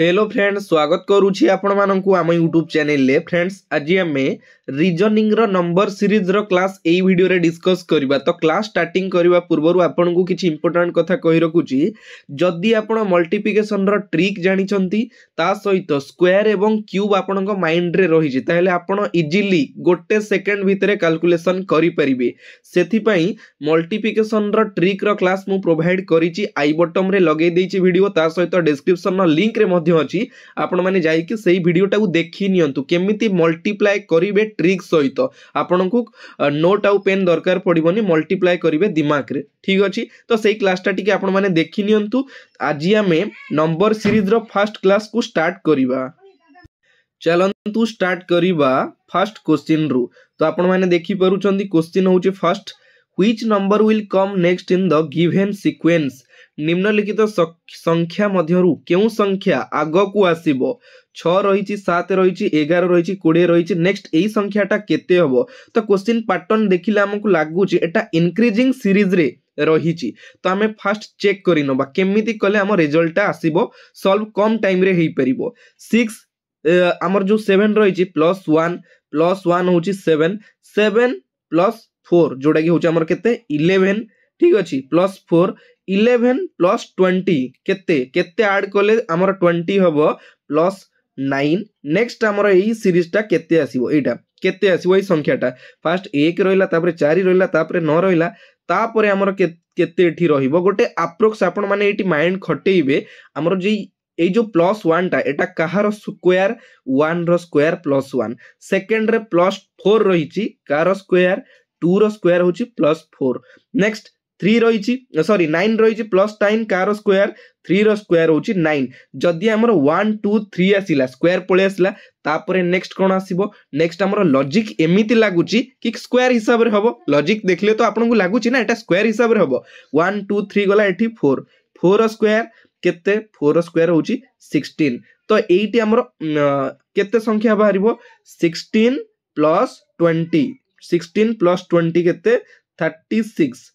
hello friends स्वागत करुच्ची ଆପଣମାନଙ୍କୁ ଆମ ୟୁଟ୍ୟୁବ୍ ଚ୍ୟାନେଲରେ ଫ୍ରେଣ୍ଡସ୍ ଆଜି ଆମେ ରିଜନିଂର ନମ୍ବର ସିରିଜର କ୍ଲାସ୍ ଏଇ ଭିଡ଼ିଓରେ ଡିସ୍କସ୍ କରିବା ତ କ୍ଲାସ୍ ଷ୍ଟାର୍ଟିଂ କରିବା ପୂର୍ବରୁ ଆପଣଙ୍କୁ କିଛି ଇମ୍ପୋର୍ଟାଣ୍ଟ କଥା କହି ରଖୁଛି ଯଦି ଆପଣ ମଲ୍ଟିପ୍ଲିକେସନର ଟ୍ରିକ୍ ଜାଣିଛନ୍ତି ତା ସହିତ ସ୍କୋୟାର ଏବଂ କ୍ୟୁବ୍ ଆପଣଙ୍କ ମାଇଣ୍ଡରେ ରହିଛି ତାହେଲେ ଆପଣ ଇଜିଲି ଗୋଟେ ସେକେଣ୍ଡ ଭିତରେ କାଲକୁଲେସନ୍ କରିପାରିବେ ସେଥିପାଇଁ ମଲ୍ଟିପ୍ଲିକେସନର ଟ୍ରିକ୍ର କ୍ଲାସ୍ ମୁଁ ପ୍ରୋଭାଇଡ଼ କରିଛି ଆଇ ବଟମ୍ରେ ଲଗାଇ ଦେଇଛି ଭିଡ଼ିଓ ତା ସହିତ ଡେସ୍କ୍ରିପ୍ସନର ଲିଙ୍କରେ ମଧ୍ୟ अच्छी आपण मैंने देखी निमी मल्टीप्लाए करेंगे ट्रिक सहित आपण को नोट आउ पेन दरकार पड़े मल्टीप्लाए करेंगे दिमाग में ठीक अच्छे तो से क्लासटा टी आपने देखी आज आम नंबर सीरीज्र फास्ट क्लास को स्टार्ट करवा चलतु स्टार्ट करवा फास्ट क्वेश्चन रु तो आपने देखिपार क्वेश्चन हूँ fast which number will come next in the given sequence নিম্নলিখিত সংখ্যা ମଧ୍ୟରୁ କେଉଁ ସଂଖ୍ୟା ଆଗକୁ ଆସିବ ଛଅ ରହିଛି ସାତ ରହିଛି ଏଗାର ରହିଛି କୋଡ଼ିଏ ରହିଛି ନେକ୍ସଟ ଏଇ ସଂଖ୍ୟାଟା କେତେ ହେବ ତ କୋଶ୍ଚିନ୍ ପାଟର୍ନ ଦେଖିଲେ ଆମକୁ ଲାଗୁଛି ଏଟା ଇନକ୍ରିଜିଂ ସିରିଜରେ ରହିଛି ତ ଆମେ ଫାଷ୍ଟ ଚେକ୍ କରିନେବା କେମିତି କଲେ ଆମ ରେଜଲ୍ଟଟା ଆସିବ ସଲ୍ଭ କମ୍ ଟାଇମ୍ରେ ହେଇପାରିବ ସିକ୍ସ ଆମର ଯେଉଁ ସେଭେନ୍ ରହିଛି ପ୍ଲସ୍ ୱାନ୍ ପ୍ଲସ୍ ୱାନ୍ ହେଉଛି ସେଭେନ୍ ସେଭେନ୍ ପ୍ଲସ୍ ଫୋର୍ ଯେଉଁଟାକି ହେଉଛି ଆମର କେତେ ଇଲେଭେନ୍ ଠିକ୍ ଅଛି plus four eleven plus twenty କେତେ କେତେ ଆଡ଼୍ କଲେ ଆମର ଟ୍ୱେଣ୍ଟି ହେବ ପ୍ଲସ୍ নাইন নেক্সট আমার এই সিরিজটা কেতে আসব এইটা কেতে আসব এই সংখ্যাটা ফার্স্ট এক রহলা তাপরে চারি রহলা তাপরে ন রহলা তাপরে আমার কেতে এটি রহব গোটে আপ্রোক্স আপন মানে এটি মাইন্ড খটেইবে আমার যেই এই যে প্লস ওয়ানটা এটা কাহার স্কোয়ার ওয়ানর স্কোয়ার প্লস ওয়ান সেকেন্ডরে প্লস ফোর রয়েছে কার স্কোয়ার ଟୁର ସ୍କୋୟାର ହେଉଛି ପ୍ଲସ୍ ଫୋର୍ ନେକ୍ସଟ থ্রি রয়েছে সরি নাইন রয়েছে প্লস নাইন কার স্কোয়ার থ্রির স্কোয়ার হচ্ছে নাইন যদি আমার ওয়ান টু থ্রি আসিলা স্কোয়ার পড়ে আসিলা তাপরে নেক্সট কোণ আসব নেক্সট আমার লজিক এমিতি লাগুচি কি স্কোয়ার হিসাবে হব লজিক দেখলে তো আপনার লাগুচি না এটা স্কোয়ার হিসাবে হব ওয়ান টু থ্রি গলা এটি ফোর ফোর স্কোয়ার কেতে ফোর স্কোয়ার হচ্ছে সিক্সটিন তো এইটি আমার কেতে সংখ্যা বাহার sixteen plus twenty plus twenty thirty six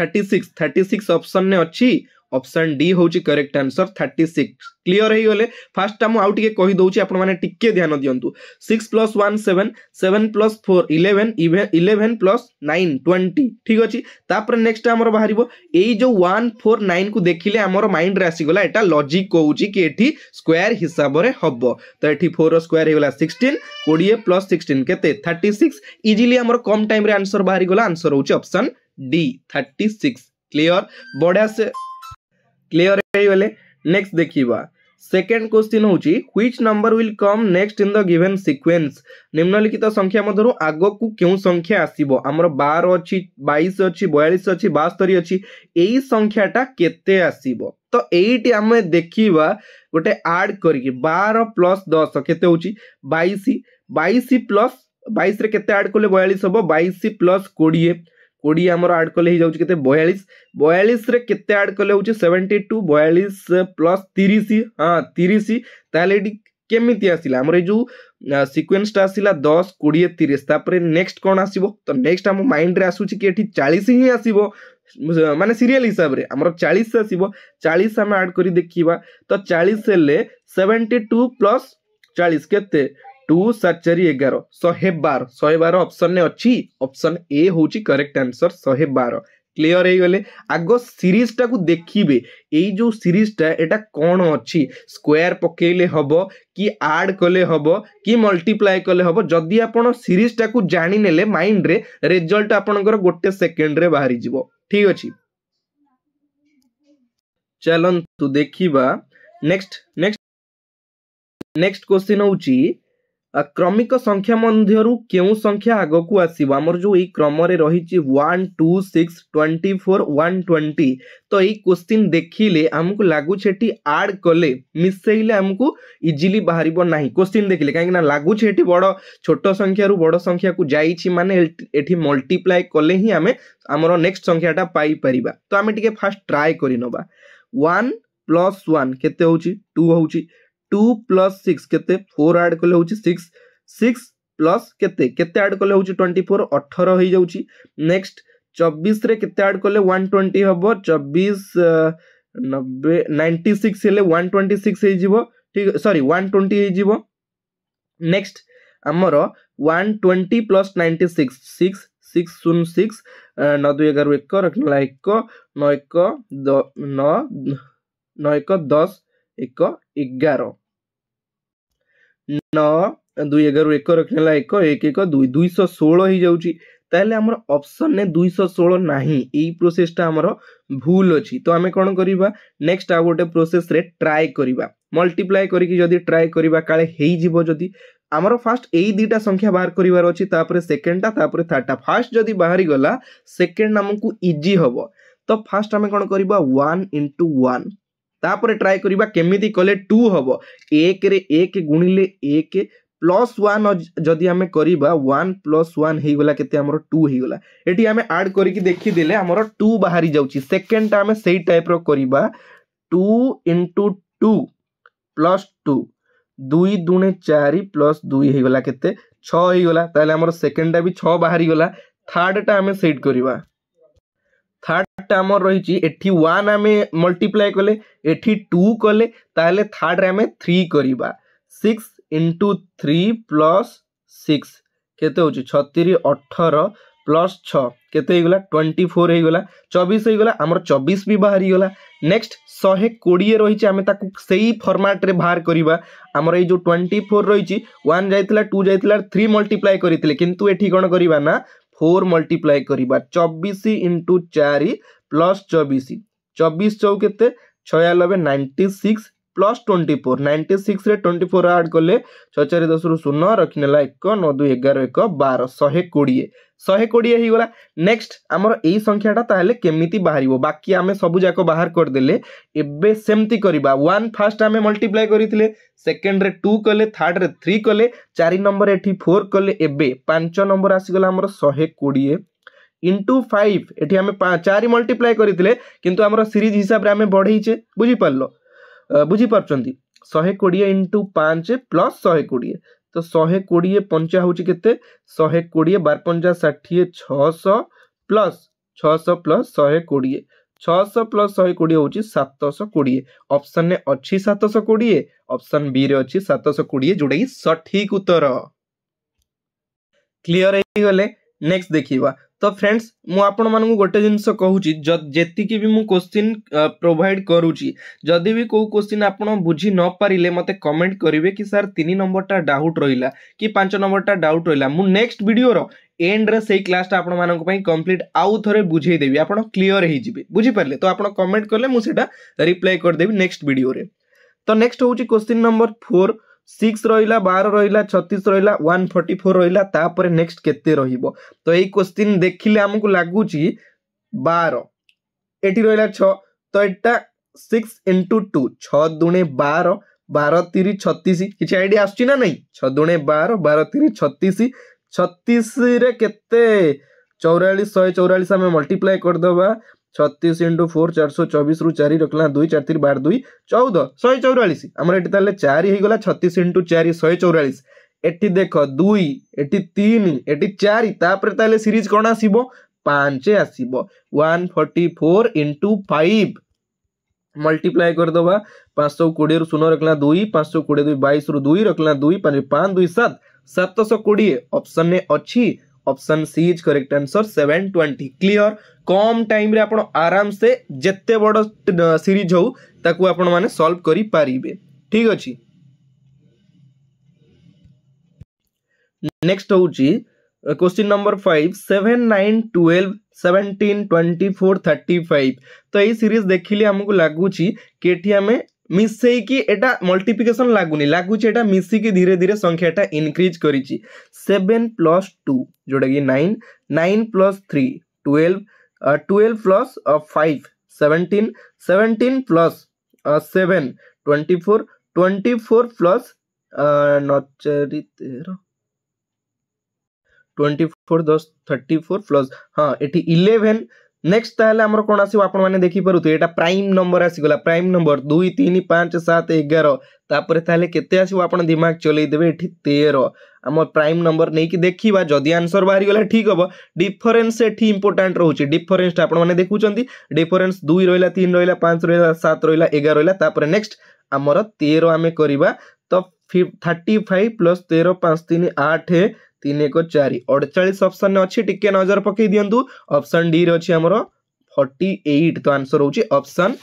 thirty six thirty option ने अच्छी অপশন ডি হচ্ছে correct answer thirty six clear হয়েগলে ফার্স্টটা মু আউ টিকে কই দউছি আপন মানে টিকে ধ্যান দিয়ন্তু six plus one seven seven plus four eleven eleven plus nine twenty ঠিক আছে তাপরে নেক্সট আমার বাহারিব এই যে ওয়ান ফোর নাইন কু দেখিলে আমার মাইন্ডরে আসিগলা এটা লজিক কହୁଛି কি এটি স্কোয়ার হিসাবরে হব তো এটি ফোর স্কোয়ার হয়েগলা সিক্সটিন কোড়িয়ে প্লস সিক্সটিন কেতে থার্টি সিক্স ইজিলি আমার কম টাইমরে আনসর বাহারিগলা আনসর হচ্ছে option D thirty six clear বঢ়িয়া সে क्लियर ହେଇଗଲେ ନେକ୍ସଟ ଦେଖିବା ସେକେଣ୍ଡ କ୍ୱେଶ୍ଚିନ୍ ହେଉଛି which number will come next in the given sequence ନିମ୍ନଲିଖିତ ସଂଖ୍ୟା ମଧ୍ୟରୁ ଆଗକୁ କେଉଁ ସଂଖ୍ୟା ଆସିବ ଆମର ବାର ଅଛି ବାଇଶ ଅଛି ବୟାଳିଶ ଅଛି ବାସ୍ତରୀ ଅଛି ଏଇ ସଂଖ୍ୟାଟା କେତେ ଆସିବ ତ ଏଇଠି ଆମେ ଦେଖିବା ଗୋଟେ ଆଡ୍ କରିକି ବାର ପ୍ଲସ୍ ଦଶ କେତେ ହେଉଛି ବାଇଶ ବାଇଶ ପ୍ଲସ୍ ବାଇଶରେ କେତେ ଆଡ୍ କଲେ ବୟାଳିଶ ହେବ ବାଇଶ ପ୍ଲସ୍ କୋଡ଼ିଏ কোড়িয়ে আমার আড কলে হয়ে যাচ্ছে কেতে বয়ালিশ বয়ালিশে কেতে আড কলে হচ্ছে সেভেন্টি টু বয়ালিশ প্লস তিরিশ হ্যাঁ তিরিশ তাহলে এটি কেমিতি আসিলা আমার এই যে সিকুয়েন্সটা আসিলা দশ কোড়িয়ে তিরিশ তাপরে নেক্সট কোণ আসব তো নেক্সট আমার মাইন্ডরে আসুচি কি এটি চালিশ হি আসব মানে সিরিয়াল হিসাবে আমার চালিশ আসব চালিশ আমি আড করে দেখিবা তো চালিশ হলে সেভেন্টি টু প্লস চালিশ কেতে ଟୁ ସାତଚାରି ଏଗାର ଶହେ ବାର ଶହେ ବାର ଅପସନ୍ରେ ଅଛି ଅପସନ୍ ଏ ହେଉଛି କରେକ୍ଟ ଆନ୍ସର ଶହେ ବାର କ୍ଲିଅର ହେଇଗଲେ ଆଗ ସିରିଜଟାକୁ ଦେଖିବେ ଏଇ ଯେଉଁ ସିରିଜଟା ଏଇଟା କ'ଣ ଅଛି ସ୍କୋୟାର ପକେଇଲେ ହେବ କି ଆଡ୍ କଲେ ହେବ କି ମଲ୍ଟିପ୍ଲାଏ କଲେ ହେବ ଯଦି ଆପଣ ସିରିଜଟାକୁ ଜାଣିନେଲେ ମାଇଣ୍ଡରେ ରେଜଲ୍ଟ ଆପଣଙ୍କର ଗୋଟେ ସେକେଣ୍ଡରେ ବାହାରିଯିବ ଠିକ୍ ଅଛି ଚାଲନ୍ତୁ ଦେଖିବା ନେକ୍ସଟ ନେକ୍ସଟ ନେକ୍ସଟ କ୍ୱେଶ୍ଚିନ୍ ହେଉଛି ক্রমিক সংখ্যা ମଧ୍ୟରୁ କେଉଁ ସଂଖ୍ୟା ଆଗକୁ ଆସିବ ଆମର ଯେଉଁ ଏଇ କ୍ରମରେ ରହିଛି one two six twenty four one twenty ତ ଏଇ କୋଶ୍ଚିନ୍ ଦେଖିଲେ ଆମକୁ ଲାଗୁଛି ଏଠି ଆଡ଼୍ କଲେ ମିଶାଇଲେ ଆମକୁ ଇଜିଲି ବାହାରିବ ନାହିଁ କୋଶ୍ଚିନ୍ ଦେଖିଲେ କାହିଁକିନା ଲାଗୁଛି ଏଠି ବଡ଼ ଛୋଟ ସଂଖ୍ୟାରୁ ବଡ଼ ସଂଖ୍ୟାକୁ ଯାଇଛି ମାନେ ଏଠି ମଲ୍ଟିପ୍ଲାଏ କଲେ ହିଁ ଆମେ ଆମର ନେକ୍ସଟ ସଂଖ୍ୟାଟା ପାଇପାରିବା ତ ଆମେ ଟିକେ ଫାଷ୍ଟ ଟ୍ରାଏ କରିନେବା ୱାନ୍ ପ୍ଲସ୍ ୱାନ୍ କେତେ ହେଉଛି ଟୁ ହେଉଛି টু প্লস সিক্স কেতে ফোর আড কলে হচ্ছে সিক্স সিক্স প্লস কেতে কেতে আড কলে হচ্ছে টোয়েন্টি ফোর অঠর হয়ে যাচ্ছে নেক্সট চব্বিশে কেতে আড কলে ওয়ান টোয়েন্টি হব চব্বিশ নবে নাইনটি সিক্স হলে ওয়ান টোয়েন্টি সিক্স হয়ে ঠিক সরি ওয়ান টোয়েন্টি হয়ে নেক্সট আমার one twenty plus ninety six six six শূন্য সিক্স নয় দুই এগারো এক রক্ষণলা এক নয় এক নয় এক দশ ଏକ ଏଗାର ନଅ ଦୁଇ ଏଗାରରୁ ଏକ ରଖିନେଲା ଏକ ଏକ ଏକ ଦୁଇ ଦୁଇଶହ ଷୋହଳ ହେଇଯାଉଛି ତାହେଲେ ଆମର ଅପସନ୍ରେ ଦୁଇଶହ ଷୋହଳ ନାହିଁ ଏଇ ପ୍ରୋସେସ୍ଟା ଆମର ଭୁଲ ଅଛି ତ ଆମେ କ'ଣ କରିବା ନେକ୍ସଟ ଆଉ ଗୋଟେ ପ୍ରୋସେସ୍ରେ ଟ୍ରାଏ କରିବା ମଲ୍ଟିପ୍ଲାଏ କରିକି ଯଦି ଟ୍ରାଏ କରିବା କାଳେ ହେଇଯିବ ଯଦି ଆମର ଫାଷ୍ଟ ଏଇ ଦୁଇଟା ସଂଖ୍ୟା ବାହାର କରିବାର ଅଛି ତାପରେ ସେକେଣ୍ଡଟା ତାପରେ ଥାର୍ଡ଼ଟା ଫାଷ୍ଟ ଯଦି ବାହାରିଗଲା ସେକେଣ୍ଡ ଆମକୁ ଇଜି ହେବ ତ ଫାଷ୍ଟ ଆମେ କ'ଣ କରିବା ୱାନ୍ ଇଣ୍ଟୁ ୱାନ୍ तापर ट्राए करवा केमी कले टू हम एक रे एक गुणिले एक प्लस वन जदि आम करवा वन प्लस वन गला केमर टू हो आड कर देखीदे आम टू बाहरी जाकेंड टा आम से टाइप रहा two into two plus two दुई दुणे चार प्लस दुई होगा केत छगला तेल सेकेंडटा भी छ बाहरी गला थर्डटा आम सेट करवा থার্ডটা আমার রয়েছে এটি ওয়ান আমি মল্টিপ্লাই কলে এটি টু কলে তাহলে থার্ডরে আমি থ্রি করা six into three plus six কেতে হচ্ছে ছতিরি অঠর প্লস ছ কেতে হয়েগলা টোয়েন্টি ফোর হয়েগলা চবিশ হয়েগলা আমার চবিশ বি বাহারিগলা নেক্সট শহে কোড়িয়ে রয়েছে আমি তাকে সেই ফর্মাটরে বাহার করা আমার এই যে টোয়েন্টি ফোর রয়েছে ওয়ান যাই টু যাই থ্রি মল্টিপ্লাই করে কিন্তু এটি কোণ করা না फोर मल्टीप्लाए करवा चबीश इंटु चार प्लस चबीश चबीश चौ के छयानबे ninety six plus twenty four ninety ସିକ୍ସରେ ଟ୍ୱେଣ୍ଟି ଫୋର୍ ଆଡ଼୍ କଲେ ଛଅ ଚାରି ଦଶରୁ ଶୂନ ରଖିନେଲା ଏକ ନଅ ଦୁଇ ଏଗାର ଏକ ବାର ଶହେ କୋଡ଼ିଏ ଶହେ କୋଡ଼ିଏ ହେଇଗଲା ନେକ୍ସଟ ଆମର ଏଇ ସଂଖ୍ୟାଟା ତାହେଲେ କେମିତି ବାହାରିବ ବାକି ଆମେ ସବୁଯାକ ବାହାର କରିଦେଲେ ଏବେ ସେମିତି କରିବା ୱାନ୍ ଫାଷ୍ଟ ଆମେ ମଲ୍ଟିପ୍ଲାଏ କରିଥିଲେ ସେକେଣ୍ଡରେ ଟୁ କଲେ ଥାର୍ଡ଼ରେ ଥ୍ରୀ କଲେ ଚାରି ନମ୍ବର ଏଠି ଫୋର୍ କଲେ ଏବେ ପାଞ୍ଚ ନମ୍ବର ଆସିଗଲା ଆମର ଶହେ କୋଡ଼ିଏ ইন্টু ফাইভ এটি আমি চারি মল্টিপ্লাই করে কিন্তু আমার সিরিজ হিসাবে আমি বড়াইছে বুঝিপারল बुझीपार शहे कोड़े इंटु पाँच प्लस शहे कोड़े तो शहे कोड़े पंचा हूँ केहे कोड़े बार पंचा षाठी छः प्लस छःश प्लस शहे कोड़े छःश प्लस शहे कोड़े हूँ सतश कोड़े अप्सन अच्छी सतश कोड़े अप्सन बी रे अच्छी सतश कोड़े जोटा कि सठिक उत्तर क्लीयर है नेक्स्ट देखा ତ ଫ୍ରେଣ୍ଡସ୍ ମୁଁ ଆପଣମାନଙ୍କୁ ଗୋଟେ ଜିନିଷ କହୁଛି ଯେତିକି ବି ମୁଁ କୋଶ୍ଚିନ୍ ପ୍ରୋଭାଇଡ଼ କରୁଛି ଯଦି ବି କେଉଁ କୋଶ୍ଚିନ୍ ଆପଣ ବୁଝି ନ ପାରିଲେ ମୋତେ କମେଣ୍ଟ କରିବେ କି ସାର୍ ତିନି ନମ୍ବରଟା ଡାଉଟ୍ ରହିଲା କି ପାଞ୍ଚ ନମ୍ବରଟା ଡାଉଟ୍ ରହିଲା ମୁଁ ନେକ୍ସଟ ଭିଡ଼ିଓର ଏଣ୍ଡରେ ସେଇ କ୍ଲାସଟା ଆପଣମାନଙ୍କ ପାଇଁ କମ୍ପ୍ଲିଟ୍ ଆଉ ଥରେ ବୁଝେଇ ଦେବି ଆପଣ କ୍ଲିଅର୍ ହେଇଯିବେ ବୁଝିପାରିଲେ ତ ଆପଣ କମେଣ୍ଟ କଲେ ମୁଁ ସେଇଟା ରିପ୍ଲାଏ କରିଦେବି ନେକ୍ସଟ ଭିଡ଼ିଓରେ ତ ନେକ୍ସଟ ହେଉଛି କୋଶ୍ଚିନ୍ ନମ୍ବର ଫୋର୍ সিক্স রহিলা বার রহিলা ছত্রিশ রহিলা ওয়ান ফর্টি ফোর রহিলা তাপরে নেক্সট কেতে রহিব তো এই কোশ্চিন দেখিলে আমাকে লাগুচি বার এটি রহিলা ছ তো এটা সিক্স ইন্টু টু ছ দুণে বার বার তিরি ছত্রিশ কিছু আইডিয়া আসুচি না নাই ছ দুণে বার বার তিরি ছত্রিশ ছত্রিশরে কেতে চৌরাশ শহে চৌরাশ আমি মল্টিপ্লাই করদেবা छत्तीस इंटू फोर चार शौ चौबीस रू चार रखला दुई चार तीन बार दुई चौदह शहे चौरास आम ये चार होगा छत्तीस इंटु चार शहे चौरास एटी देख दुई एटी तीन एटी चार सीरीज कौन आस पांच आसब one forty four into five multiply करदे पांच सौ कोड़े शून रखला दुई पांच सौ कोड़े दुई बैस रू दुई रखला दुई पाँच पाँच दुई सात सतश कोड़े अप्सन अच्छी option C is correct answer seven twenty clear କମ୍ ଟାଇମ୍ରେ ଆପଣ ଆରାମସେ ଯେତେ ବଡ଼ ସିରିଜ୍ ହେଉ ତାକୁ ଆପଣମାନେ ସଲ୍ଭ କରିପାରିବେ ଠିକ୍ ଅଛି ନେକ୍ସଟ ହେଉଛି question number five seven nine twelve seventeen twenty four thirty five तो यही सीरीज देखिले आमको लगुच कि आम মিশাইকি এটা মল্টিপ্লিকেশন লাগুনি লাগুছে এটা মিশিকি ধীরে ধীরে সংখ্যাটা ইনক্রিজ করেছি সেভেন প্লস টু যেটা কি nine nine plus three twelve twelve plus five seventeen seventeen plus seven twenty four twenty four plus নচারি তেরো ट्वेंटी फोर दस थर्टी फोर प्लस हाँ ये इलेवेन নেক্সট তাহলে আমার কোণ আসবে আপনার দেখিপারুথে এটা প্রাইম নম্বর আসিগলা প্রাইম নম্বর দুই তিন পাঁচ সাত এগার তাপরে তাহলে কেতে আসবে আপনার দিমাগ চলাই দেবে এটি তের আমার প্রাইম নম্বর নেইকি দেখিবা যদি আনসর বাহারিগলা ঠিক হব ডিফরেন্স এটি ইম্পর্টাট রয়েছে ডিফরেন্সটা আপনার দেখুছেন ডিফরেন্স দুই রহলা তিন রহলা পাঁচ রহলা সাত রহলা এগার রহলা তাপরে নেক্সট আমার তের আমি করা তো থার্টি ফাইভ প্লস তের পাঁচ তিন আঠ तीन एक चार अड़चाश अप्सन अच्छी टी नजर पकई दिंटू अप्सन डी अच्छी आमर फर्टी एट तो आंसर हूँ अप्सन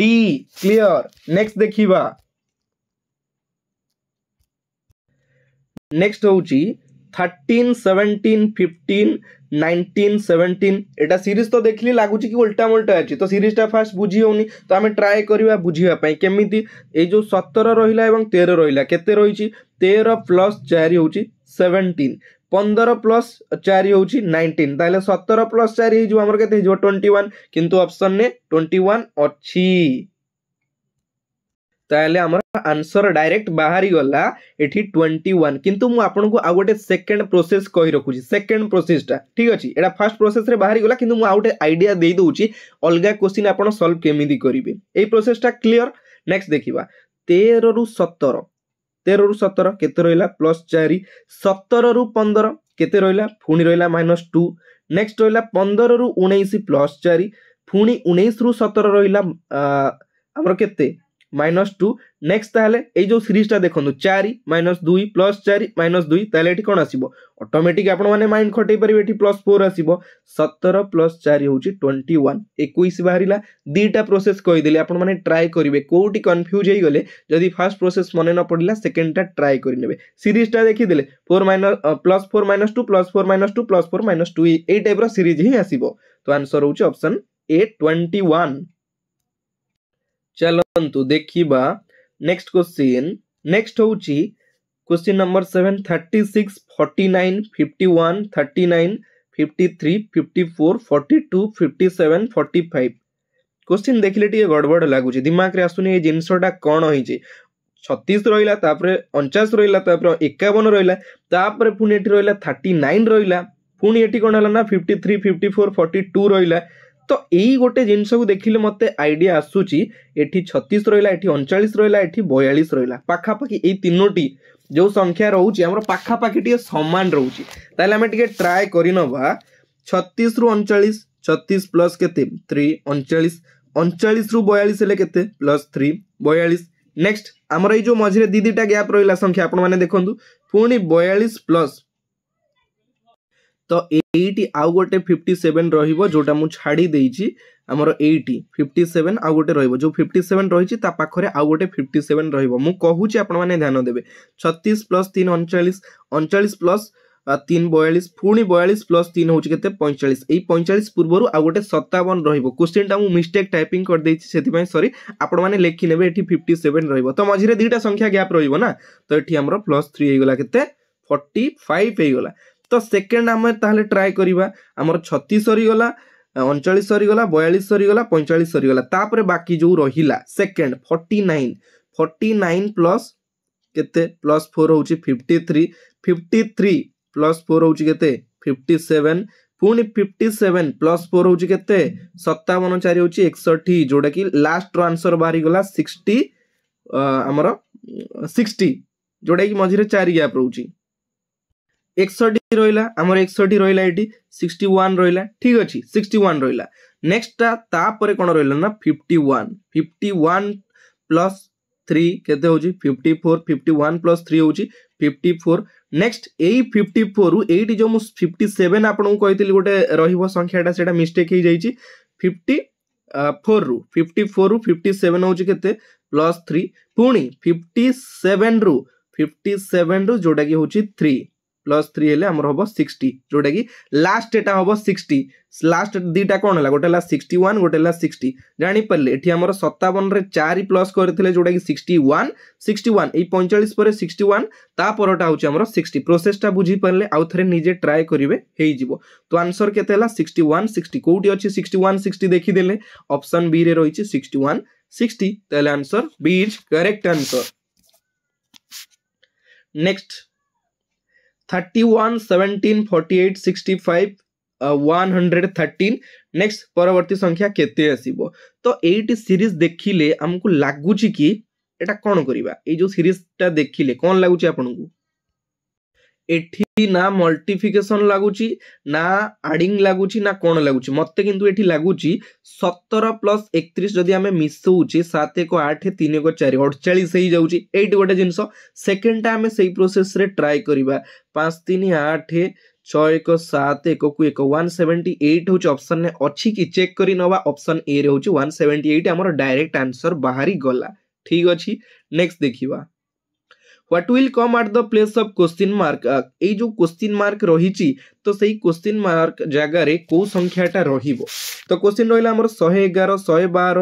डी क्लीयर नेक्स्ट देखा नेक्स्ट हूँ thirteen seventeen fifteen nineteen seventeen एटा सीरीज तो देख ली लगुच कि उल्टा मुल्टा अच्छी तो सीरीजा फास्ट बुझी होनी तो आम ट्राए करवा बुझापी केमी ये जो सतर रहा तेरह रहा के तेरह प्लस चार हूँ ସେଭେଣ୍ଟିନ୍ ପନ୍ଦର ପ୍ଲସ୍ ଚାରି ହେଉଛି ନାଇଣ୍ଟିନ୍ ତାହେଲେ ସତର ପ୍ଲସ୍ ଚାରି ହେଇଯିବ ଆମର କେତେ ହେଇଯିବ ଟ୍ୱେଣ୍ଟି ୱାନ୍ କିନ୍ତୁ ଅପସନ୍ରେ ଟ୍ୱେଣ୍ଟି ୱାନ୍ ଅଛି ତାହେଲେ ଆମର ଆନ୍ସର ଡାଇରେକ୍ଟ ବାହାରିଗଲା ଏଠି ଟ୍ୱେଣ୍ଟି ୱାନ୍ କିନ୍ତୁ ମୁଁ ଆପଣଙ୍କୁ ଆଉ ଗୋଟେ ସେକେଣ୍ଡ ପ୍ରୋସେସ୍ କହି ରଖୁଛି ସେକେଣ୍ଡ ପ୍ରୋସେସ୍ଟା ଠିକ୍ ଅଛି ଏଇଟା ଫାର୍ଷ୍ଟ ପ୍ରୋସେସ୍ରେ ବାହାରିଗଲା କିନ୍ତୁ ମୁଁ ଆଉ ଗୋଟେ ଆଇଡ଼ିଆ ଦେଇଦେଉଛି ଅଲଗା କ୍ୱେଶ୍ଚିନ୍ ଆପଣ ସଲ୍ଭ କେମିତି କରିବେ ଏଇ ପ୍ରୋସେସ୍ଟା କ୍ଲିଅର୍ ନେକ୍ସଟ ଦେଖିବା ତେରରୁ ସତର ତେରରୁ ସତର କେତେ ରହିଲା ପ୍ଲସ୍ ଚାରି ସତରରୁ ପନ୍ଦର କେତେ ରହିଲା ପୁଣି ରହିଲା ମାଇନସ୍ ଟୁ ନେକ୍ସଟ ରହିଲା ପନ୍ଦରରୁ ଉଣେଇଶ ପ୍ଲସ୍ ଚାରି ପୁଣି ଉଣେଇଶରୁ ସତର ରହିଲା ଆମର କେତେ মাইনস টু নেক্সট তাহলে এই যে সিরিজটা দেখুন চারি মাইনস দুই প্লস চারি মাইনস দুই তাহলে এটি কোণ আসব অটোমেটিক আপনার মাইন্ড খটাই পারবে এটি প্লস ফোর আসব সতের প্লস চারি হচ্ছে টোয়েন্টি ওয়ান একুশ বাহারা দুইটা প্রোসেস কইদেলি আপনার ট্রাই করবে কোটি কনফ্ୟୁଜ୍ ହେଇଗଲେ ଯଦି ଫାର୍ଷ୍ଟ ପ୍ରୋସେସ୍ ମନେ ନ ପଡ଼ିଲା ସେକେଣ୍ଡଟା ଟ୍ରାଏ କରିନେବେ ସିରିଜ୍ଟା ଦେଖିଦେଲେ four minus plus four minus two plus four minus two plus four minus two ଏଇ ଟାଇପ୍ର ସିରିଜ୍ ହିଁ ଆସିବ ତ ଆନ୍ସର୍ ହେଉଛି ଅପସନ୍ ଏ ଟ୍ୱେଣ୍ଟି ୱାନ୍ ଚାଲନ୍ତୁ ଦେଖିବା ନେକ୍ସଟ କୋଶ୍ଚିନ୍ ନେକ୍ସଟ ହେଉଛି question number seven thirty six forty nine fifty one thirty nine fifty three fifty four forty two fifty seven forty five question ଦେଖିଲେ ଟିକେ ଗଡ଼ବଡ଼ ଲାଗୁଛି ଦିମାଗରେ ଆସୁନି ଏଇ ଜିନିଷଟା କ'ଣ ହେଇଛି ଛତିଶ ରହିଲା ତାପରେ ଅଣଚାଶ ରହିଲା ତାପରେ ଏକାବନ ରହିଲା ତାପରେ ପୁଣି ଏଠି ରହିଲା ଥାର୍ଟି ନାଇନ୍ ରହିଲା ପୁଣି ଏଠି କ'ଣ ହେଲା ନା fifty three fifty four forty two ରହିଲା ତ ଏଇ ଗୋଟେ ଜିନିଷକୁ ଦେଖିଲେ ମୋତେ ଆଇଡ଼ିଆ ଆସୁଛି ଏଠି ଛତିଶ ରହିଲା ଏଠି ଅଣଚାଳିଶ ରହିଲା ଏଠି ବୟାଳିଶ ରହିଲା ପାଖାପାଖି ଏଇ ତିନୋଟି ଯେଉଁ ସଂଖ୍ୟା ରହୁଛି ଆମର ପାଖାପାଖି ଟିକେ ସମାନ ରହୁଛି ତାହେଲେ ଆମେ ଟିକେ ଟ୍ରାଏ କରିନେବା ଛତିଶରୁ ଅଣଚାଳିଶ ଛତିଶ ପ୍ଲସ୍ କେତେ ଥ୍ରୀ ଅଣଚାଳିଶ ଅଣଚାଳିଶରୁ ବୟାଳିଶ ହେଲେ କେତେ ପ୍ଲସ୍ ଥ୍ରୀ ବୟାଳିଶ ନେକ୍ସଟ ଆମର ଏଇ ଯେଉଁ ମଝିରେ ଦୁଇ ଦୁଇଟା ଗ୍ୟାପ୍ ରହିଲା ସଂଖ୍ୟା ଆପଣମାନେ ଦେଖନ୍ତୁ ପୁଣି ବୟାଳିଶ ପ୍ଲସ୍ ତ ଏଇଟି ଆଉ ଗୋଟେ ଫିଫ୍ଟି ସେଭେନ୍ ରହିବ ଯେଉଁଟା ମୁଁ ଛାଡ଼ି ଦେଇଛି ଆମର ଏଇଟି ଫିଫ୍ଟି ସେଭେନ୍ ଆଉ ଗୋଟେ ରହିବ ଯେଉଁ ଫିଫ୍ଟି ସେଭେନ୍ ରହିଛି ତା ପାଖରେ ଆଉ ଗୋଟେ ଫିଫ୍ଟି ସେଭେନ୍ ରହିବ ମୁଁ କହୁଛି ଆପଣମାନେ ଧ୍ୟାନ ଦେବେ ଛତିଶ ପ୍ଲସ୍ ତିନି ଅଣଚାଳିଶ ଅଣଚାଳିଶ ପ୍ଲସ୍ তিন বয়াল্লিশ পুঁ বয়াল্লিশ প্লস তিন হচ্ছে কেতে পঁয়চাশ এই পঁয়চাশ পূর্বর আউ গোটে সতাবন রহব কোশ্চিনটা মু মিস্টেক টাইপিং করেদেছি সেই সরি আপন মানে লেখি নেবে এটি ফিফটি সেভেন রহব তো মঝিরে দুইটা সংখ্যা গ্যাপ রহব না তো এটি আমার প্লস থ্রি হয়ে গলা কেতে ফর্টি ফাইভ হয়ে গলা তো ସେକେଣ୍ଡ ଆମେ ତାହେଲେ ଟ୍ରାଏ କରିବା ଆମର ଛତିଶ ସରିଗଲା ଅଣଚାଳିଶ ସରିଗଲା ବୟାଳିଶ ସରିଗଲା ପଇଁଚାଳିଶ ସରିଗଲା ତାପରେ ବାକି ଯେଉଁ ରହିଲା second forty nine forty nine plus କେତେ ପ୍ଲସ୍ ଫୋର୍ ହେଉଛି fifty three fifty three plus four ହେଉଛି କେତେ ଫିଫ୍ଟି ସେଭେନ୍ ପୁଣି ଫିଫ୍ଟି ସେଭେନ୍ ପ୍ଲସ୍ ଫୋର୍ ହେଉଛି କେତେ ସତାବନ ଚାରି ହେଉଛି ଏକଷଠି ଯେଉଁଟାକି ଲାଷ୍ଟର ଆନ୍ସର୍ ବାହାରିଗଲା ସିକ୍ସଟି ଆମର ସିକ୍ସଟି ଯେଉଁଟାକି ମଝିରେ ଚାରି ଗ୍ୟାପ୍ ରହୁଛି একষট্টি রহিলা আমার একষট্টি রহিলা এটি সিক্সটি ওয়ান রহিলা ঠিক আছে সিক্সটি ওয়ান রহিলা নেক্সটটা তাপরে কোণ রহিলা না fifty one fifty one plus three কেতে হচ্ছে fifty four fifty one plus three হচ্ছে ফিফটি ফোর নেক্সট এই ফিফটি ফোরু এইটি যে মু ফিফটি সেভেন আপনার কইলি গোটে রহব সংখ্যাটা সেটা মিস্টেক হয়ে যাই ফিফটি ফোরু ফিফটি ফোরু ফিফটি সেভেন হচ্ছে কেতে প্লস থ্রি পুঁ ফিফটি সেভেন রু ফিফটি সেভেন রু যেটা কি হচ্ছে থ্রি প্লস থ্রি হলে আমার হব সিক্সটি ଯେଉଁଟାକି ଲାଷ୍ଟ ଏଟା ହବ ସିକ୍ସଟି ଲାଷ୍ଟ ଦୁଇଟା କ'ଣ ହେଲା ଗୋଟେ ହେଲା ସିକ୍ସଟି ୱାନ୍ ଗୋଟେ ହେଲା ସିକ୍ସଟି ଜାଣିପାରିଲେ ଏଠି ଆମର ସତାବନରେ ଚାରି ପ୍ଲସ୍ କରିଥିଲେ ଯେଉଁଟାକି ସିକ୍ସଟି ୱାନ୍ ସିକ୍ସଟି ୱାନ୍ ଏଇ ପଇଁଚାଳିଶ ପରେ ସିକ୍ସଟି ୱାନ୍ ତା ପରଟା ହେଉଛି ଆମର ସିକ୍ସଟି ପ୍ରୋସେସ୍ଟା ବୁଝିପାରିଲେ ଆଉ ଥରେ ନିଜେ ଟ୍ରାଏ କରିବେ ହେଇଯିବ ତ ଆନ୍ସର୍ କେତେ ହେଲା ସିକ୍ସଟି ୱାନ୍ ସିକ୍ସଟି କେଉଁଠି ଅଛି ସିକ୍ସଟି ୱାନ୍ ସିକ୍ସଟି ଦେଖିଦେଲେ ଅପସନ୍ ବିରେ ରହିଛି ସିକ୍ସଟି ୱାନ୍ ସିକ୍ସଟି ତାହେଲେ answer B is correct answer next thirty one seventeen forty eight sixty five one hundred thirteen next ପରବର୍ତ୍ତୀ ସଂଖ୍ୟା କେତେ ଆସିବ ତ ଏଇଟି ସିରିଜ୍ ଦେଖିଲେ ଆମକୁ ଲାଗୁଛି କି ଏଇଟା କ'ଣ କରିବା ଏଇ ଯେଉଁ ସିରିଜ୍ଟା ଦେଖିଲେ କ'ଣ ଲାଗୁଛି ଆପଣଙ୍କୁ ना मल्टीफिकेशन लगुच ना आडिंग लगुच ना कौन लगुच मत कि लगुच सतर प्लस एकत्रिश जदि आम सात एक आठ तीन एक चार अड़चा हो गोटे जिनस सेकेंडटा आम से प्रोसेस रे ट्राए करवा पाँच तीन आठ छ एक सात एक को एक वन सेवेन्टी एट हूँ अप्सन अच्छी कि चेक कर नवा अप्सन ए रे वन सेवेन्टी एट आम डायरेक्ट आंसर बाहरी गला ठीक अच्छे नेक्स्ट देखा what will come at the place of question mark এই যে কোশ্চিন মার্ক রয়েছে তো সেই কোশ্চিন মার্ক জায়গায় কেউ সংখ্যাটা রহব তো কোশ্চিন রহলা আমার শহে এগার শহে বার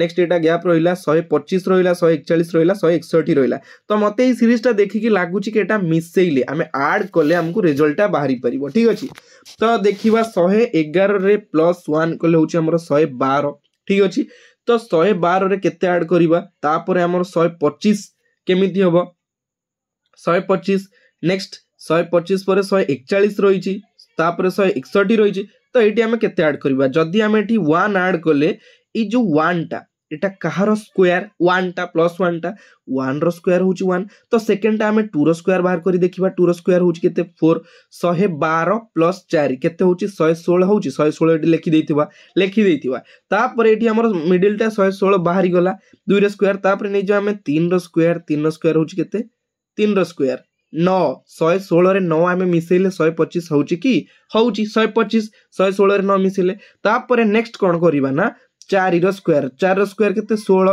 নেক্সট এটা গ্যাপ রহলা শহে পঁচিশ রহলা শহে একচাশ রহলা শহে একষঠি রহলা তো মতো এই সিরিজটা দেখিকি লাগুচি কি এটা মিশাইলে আমি আড কলে আমি রেজল্টটা বাহারি পারিব ঠিক আছে তো দেখিবা শহে এগারে প্লস ওয়ান কলে হচ্ছে আমার শহে বার ঠিক আছে তো শহে বারে কেতে আড করা তাপরে আমার শহে পঁচিশ কেমিতি হব शहे पचिश नेक्स्ट शहे पचिश पर शहे एकचाश रही शहे एकसठ रही तो ये आम के आड करवा जदि आम ये वन आड कले जो वाटा यहाँ कह रोयर वाटा प्लस वाटा वन रोयर हूँ वन तो सेकेंडटा आम टूर स्क्यर बाहर कर देखा टूर स्क्यर हूँ के फोर शहे बार प्लस चार के शहे षोह हूँ शहे षोह लिखिदेव लिखिदेपर ये आम मिडिलटा शहे षोह बाहरी गला दुई रक्यर तापर नहीं जाए आम तीन रोयर तीन रोयर हूँ के तीन रकोर नौ शहे षोह नौ आम मिसले शहे पचीस हूँ कि हूँ शहे पचीस शहे षोह नौ मिसले तापर नेक्स्ट कौन करवा ना चार रकोर चार रकोर के षोह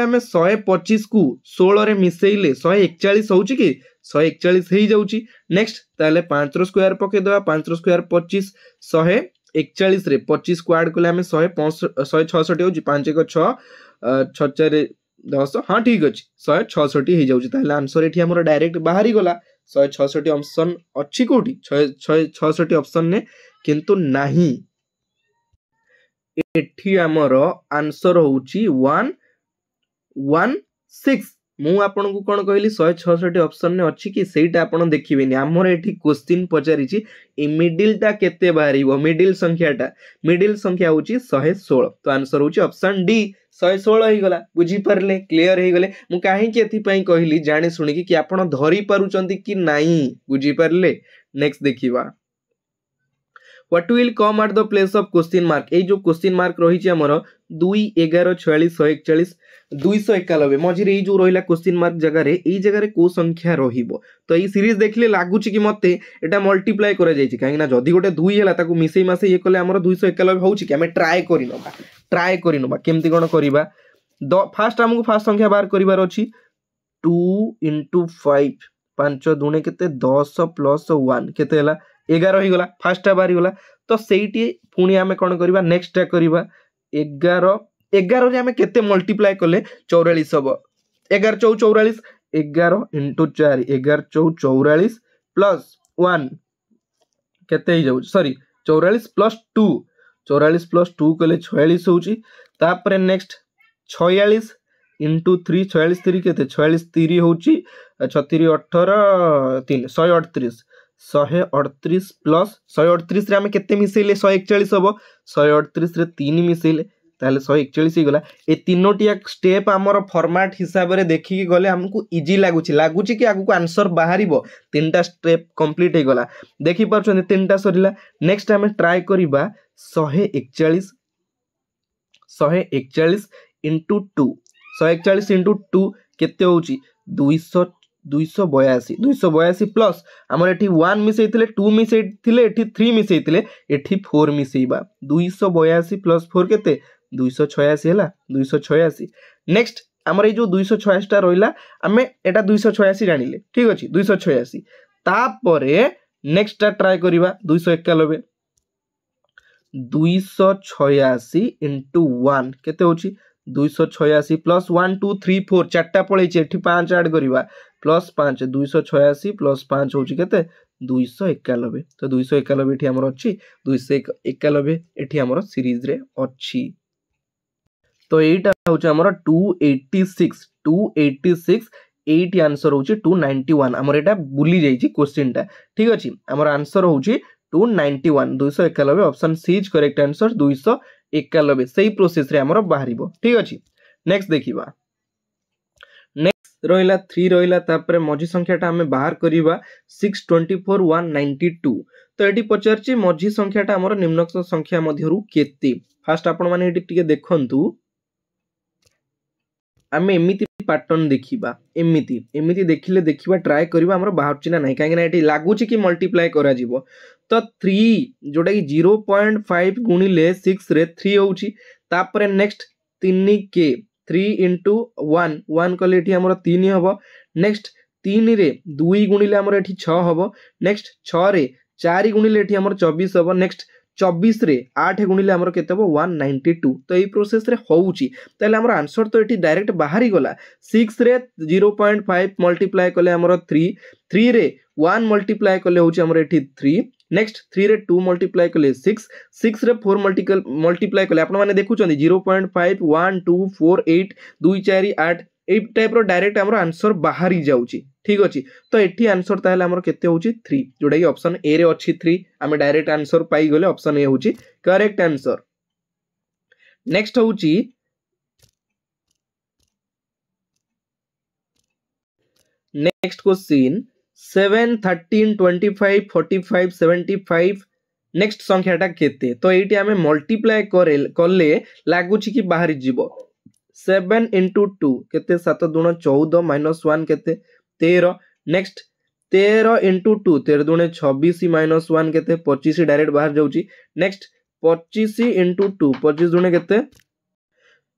आम शहे पचीस को षोह मिसले शहे चाश हो कि शहे एकचाश नेक्स्ट तेल पाँच रकोर पकईदे पाँच रकोर पचीस शहे एकचाश पचीस को आड कले शहे पौ शहे छसठ हो पाँच एक छ छ चार ଦଶ ହଁ ଠିକ୍ ଅଛି ଶହେ ଛଅଷଠି ହେଇଯାଉଛି ତାହେଲେ ଆନ୍ସର୍ ଏଠି ଆମର ଡାଇରେକ୍ଟ ବାହାରିଗଲା ଶହେ ଛଅଷଠି ଅପସନ୍ ଅଛି କେଉଁଠି ଶହେ ଛଅଷଠି ଅପସନ୍ରେ କିନ୍ତୁ ନାହିଁ ଏଠି ଆମର ଆନ୍ସର୍ ହେଉଛି ୱାନ୍ ୱାନ୍ ସିକ୍ସ मुझक कौन कहली शहे छठ अप्सन में अच्छी से देखे देखिए आमर ये क्वेश्चन पचारिडिलटा के बाहर मिडिल संख्याटा मिडिल संख्या हूँ शहे षोल तो आंसर हूँ डी शहे षोल षोहला बुझीपारे क्लीयर हो गले मुकपाई कहली जाणी जाणीशुणी कि आपरी पार्टी कि नाई बुझीपारे नेक्स्ट देखा what will come at the place of question mark ଏଇ ଯେଉଁ କୋଶ୍ଚିନ୍ ମାର୍କ ରହିଛି ଆମର ଦୁଇ ଏଗାର ଛୟାଳିଶ ଶହେ ଏକଚାଳିଶ ଦୁଇଶହ ଏକାନବେ ମଝିରେ ଏଇ ଯେଉଁ ରହିଲା କୋଶ୍ଚିନ୍ ମାର୍କ ଜାଗାରେ ଏଇ ଜାଗାରେ କେଉଁ ସଂଖ୍ୟା ରହିବ ତ ଏଇ ସିରିଜ୍ ଦେଖିଲେ ଲାଗୁଛି କି ମୋତେ ଏଇଟା ମଲ୍ଟିପ୍ଲାଏ କରାଯାଇଛି କାହିଁକିନା ଯଦି ଗୋଟେ ଦୁଇ ହେଲା ତାକୁ ମିଶେଇ ମାସେ ଇଏ କଲେ ଆମର ଦୁଇଶହ ଏକାନବେ ହେଉଛି କି ଆମେ ଟ୍ରାଏ କରିନେବା ଟ୍ରାଏ କରିନେବା କେମିତି କ'ଣ କରିବା ଦ ଫାର୍ଷ୍ଟ ଆମକୁ ଫାର୍ଷ୍ଟ ସଂଖ୍ୟା ବାହାର କରିବାର ଅଛି ଟୁ ଇଣ୍ଟୁ ଫାଇଭ୍ ପାଞ୍ଚ ଦୁଣେ କେତେ ଦଶ ପ୍ଲସ୍ ୱାନ୍ କେତେ ହେଲା ଏଗାର ହେଇଗଲା ଫାର୍ଷ୍ଟ ଟ୍ୟାପ୍ ବାହାରିଗଲା ତ ସେଇଠି ପୁଣି ଆମେ କ'ଣ କରିବା ନେକ୍ସଟ ଟ୍ୟାପ୍ କରିବା ଏଗାର ଏଗାରରେ ଆମେ କେତେ ମଲ୍ଟିପ୍ଲାଏ କଲେ ଚଉରାଳିଶ ହେବ ଏଗାର ଚଉ ଚଉରାଳିଶ ଏଗାର ଇଣ୍ଟୁ ଚାରି ଏଗାର ଚଉ ଚଉରାଳିଶ ପ୍ଲସ୍ ୱାନ୍ କେତେ ହେଇଯାଉଛି ସରି ଚଉରାଳିଶ ପ୍ଲସ୍ ଟୁ ଚଉରାଳିଶ ପ୍ଲସ୍ ଟୁ କଲେ ଛୟାଳିଶ ହେଉଛି ତାପରେ ନେକ୍ସଟ ଛୟାଳିଶ ଇଣ୍ଟୁ ଥ୍ରୀ ଛୟାଳିଶ ତିରି କେତେ ଛୟାଳିଶ ତିରି ହେଉଛି ଛତିରି ଅଠର ତିନି ଶହେ ଅଠତିରିଶ ଶହେ ଅଠତିରିଶ ପ୍ଲସ୍ ଶହେ ଅଠତିରିଶରେ ଆମେ କେତେ ମିଶାଇଲେ ଶହେ ଏକଚାଳିଶ ହେବ ଶହେ ଅଠତିରିଶରେ ତିନି ମିଶାଇଲେ ତାହେଲେ ଶହେ ଏକଚାଳିଶ ହେଇଗଲା ଏ ତିନୋଟିଆ ଷ୍ଟେପ୍ ଆମର ଫର୍ମାଟ୍ ହିସାବରେ ଦେଖିକି ଗଲେ ଆମକୁ ଇଜି ଲାଗୁଛି ଲାଗୁଛି କି ଆଗକୁ ଆନ୍ସର୍ ବାହାରିବ ତିନିଟା ଷ୍ଟେପ୍ କମ୍ପ୍ଲିଟ୍ ହେଇଗଲା ଦେଖିପାରୁଛନ୍ତି ତିନିଟା ସରିଲା ନେକ୍ସଟ୍ ଆମେ ଟ୍ରାଏ କରିବା ଶହେ ଏକଚାଳିଶ ଶହେ ଏକଚାଳିଶ ଇଣ୍ଟୁ ଟୁ ଶହେ ଏକଚାଳିଶ ଇଣ୍ଟୁ ଟୁ କେତେ ହେଉଛି ଦୁଇଶହ ଦୁଇଶହ ବୟାଅଶୀ ଦୁଇଶହ ବୟାଅଶୀ ପ୍ଲସ୍ ଆମର ଏଠି ୱାନ୍ ମିଶାଇଥିଲେ ଟୁ ମିଶାଇଥିଲେ ଏଠି ଥ୍ରୀ ମିଶାଇଥିଲେ ଏଠି ଫୋର୍ ମିଶାଇବା ଦୁଇଶହ ବୟାଅଶୀ ପ୍ଲସ୍ ଫୋର୍ କେତେ ଦୁଇଶହ ଛୟାଅଶୀ ହେଲା ଦୁଇଶହ ଛୟାଅଶୀ ନେକ୍ସଟ ଆମର ଏଇ ଯେଉଁ ଦୁଇଶହ ଛୟାଅଶୀଟା ରହିଲା ଆମେ ଏଇଟା ଦୁଇଶହ ଛୟାଅଶୀ ଜାଣିଲେ ଠିକ୍ ଅଛି ଦୁଇଶହ ଛୟାଅଶୀ ତାପରେ ନେକ୍ସଟଟା ଟ୍ରାଏ କରିବା ଦୁଇଶହ ଏକାନବେ ଦୁଇଶହ ଛୟାଅଶୀ ଇଣ୍ଟୁ ୱାନ୍ କେତେ ହେଉଛି ଦୁଇଶହ ଛୟାଅଶୀ plus one two three four ଚାରିଟା ପଳେଇଛି ଏଠି ପାଞ୍ଚ ଆଡ଼୍ କରିବା ପ୍ଲସ୍ ପାଞ୍ଚ ଦୁଇଶହ ଛୟାଅଶୀ ପ୍ଲସ୍ ପାଞ୍ଚ ହେଉଛି କେତେ ଦୁଇଶହ ଏକାନବେ ତ ଦୁଇଶହ ଏକାନବେ ଏଠି ଆମର ଅଛି ଦୁଇଶହ ଏକାନବେ ଏଠି ଆମର ସିରିଜ୍ରେ ଅଛି ତ ଏଇଟା ହେଉଛି ଆମର two eighty six two eighty six eighty answer হচ্ছে টু নাইনটি ওয়ান আমার এটা বুলি যাইছি কোশ্চিনটা ঠিক আছে আমার আনসর হচ্ছে টু নাইনটি ওয়ান দুইশো একানবে option C is correct answer দুইশো ଏକାନବେ ସେଇ ପ୍ରୋସେସରେ ଆମର ବାହାରିବ ଠିକ୍ ଅଛି ନେକ୍ସଟ ଦେଖିବା ନେକ୍ସଟ ରହିଲା ଥ୍ରୀ ରହିଲା ତାପରେ ମଝି ସଂଖ୍ୟାଟା ଆମେ ବାହାର କରିବା six twenty four one ninety two ତ ଏଠି ପଚାରିଛି ମଝି ସଂଖ୍ୟାଟା ଆମର ନିମ୍ନକ୍ତ ସଂଖ୍ୟା ମଧ୍ୟରୁ କେତେ ଫାଷ୍ଟ ଆପଣମାନେ ଏଠି ଟିକେ ଦେଖନ୍ତୁ ଆମେ ଏମିତି ପାଟର୍ନ ଦେଖିବା ଏମିତି ଏମିତି ଦେଖିଲେ ଦେଖିବା ଟ୍ରାଏ କରିବା ଆମର ବାହାରୁଛି ନା ନାହିଁ କାହିଁକିନା ଏଠି ଲାଗୁଛି କି ମଲ୍ଟିପ୍ଲାଏ କରାଯିବ ତ ଥ୍ରୀ ଯେଉଁଟାକି ଜିରୋ ପଏଣ୍ଟ ଫାଇଭ୍ ଗୁଣିଲେ ସିକ୍ସରେ ଥ୍ରୀ ହେଉଛି ତାପରେ ନେକ୍ସଟ ତିନି କେ ଥ୍ରୀ ଇଣ୍ଟୁ ୱାନ୍ ୱାନ୍ କଲେ ଏଠି ଆମର ତିନି ହେବ ନେକ୍ସଟ ତିନିରେ ଦୁଇ ଗୁଣିଲେ ଆମର ଏଠି ଛଅ ହେବ ନେକ୍ସଟ ଛଅରେ ଚାରି ଗୁଣିଲେ ଏଠି ଆମର ଚବିଶ ହେବ ନେକ୍ସଟ ଚବିଶରେ ଆଠ ଗୁଣିଲେ ଆମର କେତେ ହେବ ୱାନ୍ ନାଇଣ୍ଟି ଟୁ ତ ଏଇ ପ୍ରୋସେସ୍ରେ ହେଉଛି ତାହେଲେ ଆମର ଆନ୍ସର୍ ତ ଏଠି ଡାଇରେକ୍ଟ ବାହାରିଗଲା ସିକ୍ସରେ ଜିରୋ ପଏଣ୍ଟ ଫାଇଭ୍ ମଲ୍ଟିପ୍ଲାଏ କଲେ ଆମର ଥ୍ରୀ ଥ୍ରୀରେ ୱାନ୍ ମଲ୍ଟିପ୍ଲାଏ କଲେ ହେଉଛି ଆମର ଏଠି ଥ୍ରୀ नेक्स्ट थ्री रे टू मल्टीप्लाय कले सिक्स सिक्स फोर मल्टिकल मल्टीप्लाय कले आपने देखुंत zero point five one two four eight दुई चार आठ ए टाइप डायरेक्ट आम आंसर बाहरी जाऊँच ठीक अच्छे तो ये आंसर तालोर के थ्री जोटा कि अप्सन ए रे अच्छी थ्री आम डायरेक्ट आंसर पाईगले अप्सन ए हूँ करेक्ट आंसर नेक्स्ट हूँ next question seven thirteen twenty five forty five seventy five next সংখ্যাটা কেতে তো এইটি আমি মল্টিপ্লাই করে কলে লাগুছি কি বাহারি যাব সেভেন ইন্টু টু কেতে সাত দুণ চৌদ মাইনস ওয়ান কেতে তের নেক্সট তের ইন্টু টু তের দুণে ছবিশ মাইনস ওয়ান কেতে পঁচিশ ডাইরেক্ট বাহার যাচ্ছি নেক্সট পঁচিশ ইন্টু টু পঁচিশ দুণে কেতে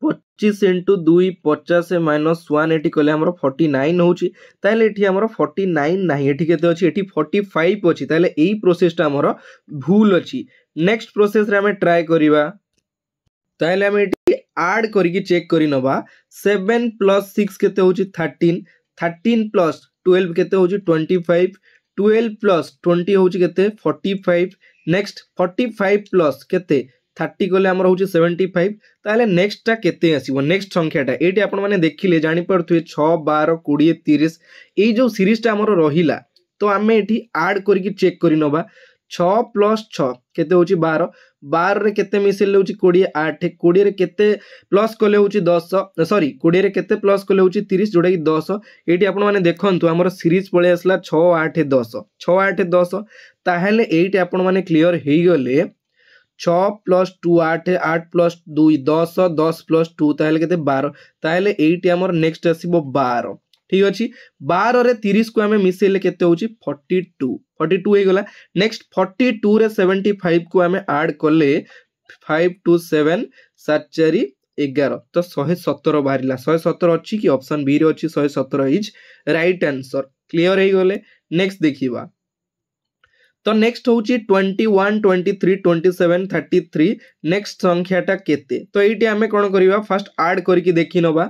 পঁচিশ ইন্টু দুই পচাশ মাইনস ওয়ান এটি কলে আমার ফর্টি নাইন হচ্ছে তাহলে এটি আমার ফর্টি নাইন না এটি কেতে অছি এটি ফর্টি ফাইভ অছি তাহলে এই প্রোসেসটা আমার ভুল অছি নেক্সট প্রোসেসরে আমি ট্রাই করিবা তাহলে আমি এটি আড করিকি চেক করি নবা সেভেন প্লস সিক্স কেতে হচ্ছে থার্টিন থার্টিন প্লস টুয়েলভ কেতে হচ্ছে twenty five twelve plus twenty হচ্ছে কেতে forty five next forty five plus কেতে থার্টি গলে আমার হচ্ছে সেভেন্টি ফাইভ তাহলে নেক্সটটা କେତେ ଆସିବ ନେକ୍ସଟ ସଂଖ୍ୟାଟା ଏଇଠି ଆପଣମାନେ ଦେଖିଲେ ଜାଣିପାରୁଥିବେ ଛଅ ବାର କୋଡ଼ିଏ ତିରିଶ ଏଇ ଯେଉଁ ସିରିଜଟା ଆମର ରହିଲା ତ ଆମେ ଏଠି ଆଡ଼୍ କରିକି ଚେକ୍ କରିନେବା ଛଅ ପ୍ଲସ୍ ଛଅ କେତେ ହେଉଛି ବାର ବାରରେ କେତେ ମିଶେଇଲେ ହେଉଛି କୋଡ଼ିଏ ଆଠ କୋଡ଼ିଏରେ କେତେ ପ୍ଲସ୍ କଲେ ହେଉଛି ଦଶ ସରି କୋଡ଼ିଏରେ କେତେ ପ୍ଲସ୍ କଲେ ହେଉଛି ତିରିଶ ଯେଉଁଟାକି ଦଶ ଏଇଠି ଆପଣମାନେ ଦେଖନ୍ତୁ ଆମର ସିରିଜ୍ ପଳେଇ ଆସିଲା ଛଅ ଆଠ ଦଶ ଛଅ ଆଠ ଦଶ ତାହେଲେ ଏଇଠି ଆପଣମାନେ କ୍ଲିଅର୍ ହେଇଗଲେ छ প্লস টু আট আট প্লস দুই দশ দশ প্লস টু তাহলে কেতে বার তাহলে এইটি আমার নেক্সট আসব বার ঠিক আছে বারে তিরিশ কু আমি মিশাইলে কেতে হচ্ছে ফর্টি টু ফর্টি টু হয়ে গলা নেক্সট ফর্টি টু রে সেভেন্টি ফাইভ কু আমি আড কলে ফাইভ টু সেভেন সাত চারি এগার তো শহে সতের বাহারা শহে সতের অছি কি অপশন বি রে অছি শহে সতের ইজ রাইট আনসর ক্লিয়র হয়ে গলে নেক্সট দেখিবা तो नेक्स्ट हूँ twenty one twenty three twenty seven thirty three next संख्याटा के तो ये आम कौन कर फास्ट आड कर देखी नवा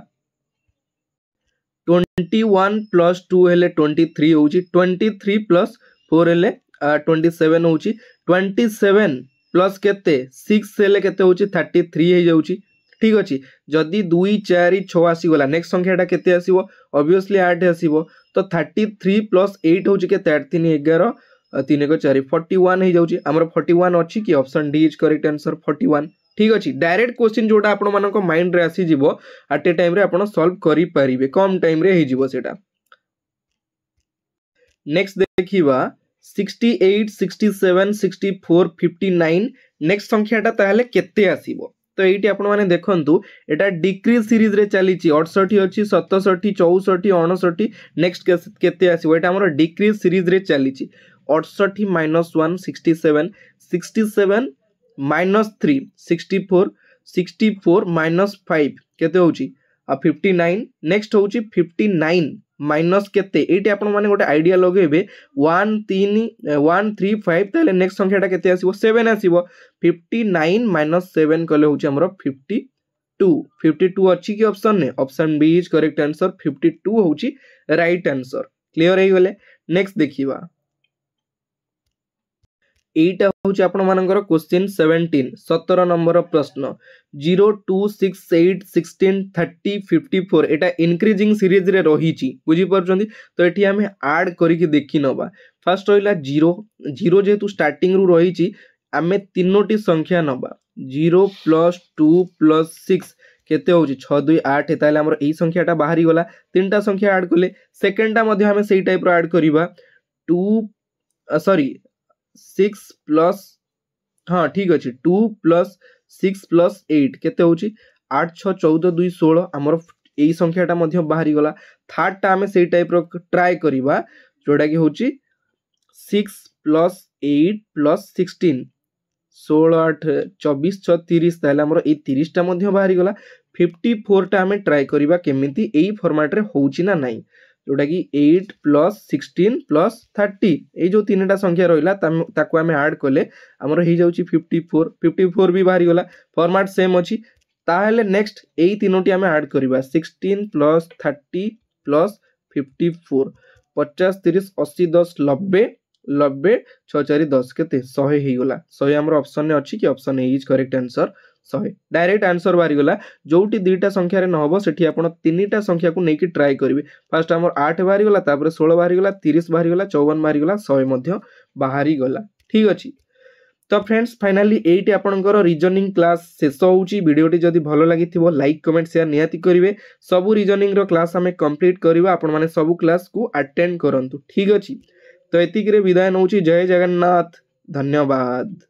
ट्वेंटी वन प्लस टू हेले ट्वेंटी थ्री हूँ ट्वेंटी थ्री प्लस फोर हेले ट्वेंटी सेवेन हूँ ट्वेंटी सेवेन प्लस केते सिक्स हेले के थर्टी थ्री हो जा ठीक अच्छे जदि दुई चार छः आसगला नेक्स्ट संख्याटा के आसवियली आठ आसो तो थर्टी थ्री प्लस एट हूँ केगार तीन एक चार फर्टी वन हो फर्टी वन अच्छी कि option D is correct answer forty one ठीक अच्छे डायरेक्ट क्वेश्चन जो आप माइंड आसीज आट ए टाइम आपड़ सल्व करेंगे कम टाइम होटा नेक्स्ट देखा 68, 67, 64, 59 नेक्स्ट संख्याटा तो ये आपण मैंने देखते यहाँ डिक्री सीरीज रे चली अड़सठी अच्छी सतसठी चौसठी अणसठी नेक्स्ट केसबा डिक्री सीरीज रे चली अड़सठ minus one sixty seven sixty seven minus three sixty four sixty four minus five के फिफ्टी नाइन नेक्स्ट हूँ फिफ्टी नाइन माइनस केते ये आपण गोटे आईडिया लगे वन तीन वन थ्री फाइव तेल नेक्स्ट संख्याटा के आसो सेवेन आसो फिफ्टी नाइन माइनस सेवेन कले हूँ आमर फिफ्टी टू फिफ्टी टू अच्छी कि ऑप्शन ने option B is correct answer fifty two हूँ रईट आंसर क्लीयर हो गले नेक्स्ट देखा এইটা হচ্ছে আপনার কোশ্চিন সেভেন্টিন সতের নম্বর প্রশ্ন zero two six eight sixteen thirty fifty four এটা ইনক্রিজিং সিরিজরে রয়েছে বুঝিপারছেন তো এটি আমি আড করি দেখি নবা ফার্স্ট রহলা জিরো জিরো যেহেতু স্টার্টিং রু রয়েছে আমি তিনোটি সংখ্যা নবা zero plus two plus six কেতে হচ্ছে ছ দুই আট তাহলে আমার এই সংখ্যাটা বাহারি গলা তিনটা সংখ্যা আড কলে সেকেন্ডটা মধ্যে আমি সেই টাইপর আড করা টু সরি ସିକ୍ସ ପ୍ଲସ୍ ହଁ ଠିକ୍ ଅଛି two plus six plus eight କେତେ ହେଉଛି ଆଠ ଛଅ ଚଉଦ ଦୁଇ ଷୋହଳ ଆମର ଏଇ ସଂଖ୍ୟାଟା ମଧ୍ୟ ବାହାରିଗଲା ଥାର୍ଡ଼ଟା ଆମେ ସେଇ ଟାଇପ୍ର ଟ୍ରାଏ କରିବା ଯେଉଁଟାକି ହେଉଛି six plus eight plus sixteen ଷୋହଳ ଆଠ ଚବିଶ ଛଅ ତିରିଶ ତାହେଲେ ଆମର ଏଇ ତିରିଶଟା ମଧ୍ୟ ବାହାରିଗଲା ଫିଫ୍ଟି ଫୋର୍ଟା ଆମେ ଟ୍ରାଏ କରିବା କେମିତି ଏଇ ଫର୍ମାଟ୍ରେ ହେଉଛି ନା ନାହିଁ ଯେଉଁଟାକି eight plus sixteen plus thirty ଏଇ ଯେଉଁ ତିନିଟା ସଂଖ୍ୟା ରହିଲା ତାକୁ ଆମେ ଆଡ଼୍ କଲେ ଆମର ହେଇଯାଉଛି ଫିଫ୍ଟି ଫୋର୍ ଫିଫ୍ଟି ଫୋର୍ ବି ବାହାରିଗଲା ଫର୍ମାଟ୍ ସେମ୍ ଅଛି ତାହେଲେ ନେକ୍ସଟ ଏଇ ତିନୋଟି ଆମେ ଆଡ଼୍ କରିବା sixteen plus thirty plus fifty four ପଚାଶ ତିରିଶ ଅଶୀ ଦଶ ନବେ ନବେ ଛଅ ଚାରି ଦଶ କେତେ ଶହେ ହେଇଗଲା ଶହେ ଆମର ଅପସନ୍ରେ ଅଛି କି option A is correct answer ଶହେ ଡାଇରେକ୍ଟ ଆନ୍ସର ବାହାରିଗଲା ଯେଉଁଠି ଦୁଇଟା ସଂଖ୍ୟାରେ ନ ହେବ ସେଠି ଆପଣ ତିନିଟା ସଂଖ୍ୟାକୁ ନେଇକି ଟ୍ରାଏ କରିବେ ଫାର୍ଷ୍ଟ ଆମର ଆଠ ବାହାରିଗଲା ତାପରେ ଷୋହଳ ବାହାରିଗଲା ତିରିଶ ବାହାରିଗଲା ଚଉବନ ବାହାରିଗଲା ଶହେ ମଧ୍ୟ ବାହାରିଗଲା ଠିକ୍ ଅଛି ତ ଫ୍ରେଣ୍ଡସ୍ ଫାଇନାଲି ଏଇଟି ଆପଣଙ୍କର ରିଜନିଂ କ୍ଲାସ୍ ଶେଷ ହେଉଛି ଭିଡ଼ିଓଟି ଯଦି ଭଲ ଲାଗିଥିବ ଲାଇକ୍ କମେଣ୍ଟ ସେୟାର ନିହାତି କରିବେ ସବୁ ରିଜନିଂର କ୍ଲାସ୍ ଆମେ କମ୍ପ୍ଲିଟ୍ କରିବା ଆପଣମାନେ ସବୁ କ୍ଲାସ୍କୁ ଆଟେଣ୍ଡ କରନ୍ତୁ ଠିକ୍ ଅଛି ତ ଏତିକିରେ ବିଦାୟ ନେଉଛି ଜୟ ଜଗନ୍ନାଥ ଧନ୍ୟବାଦ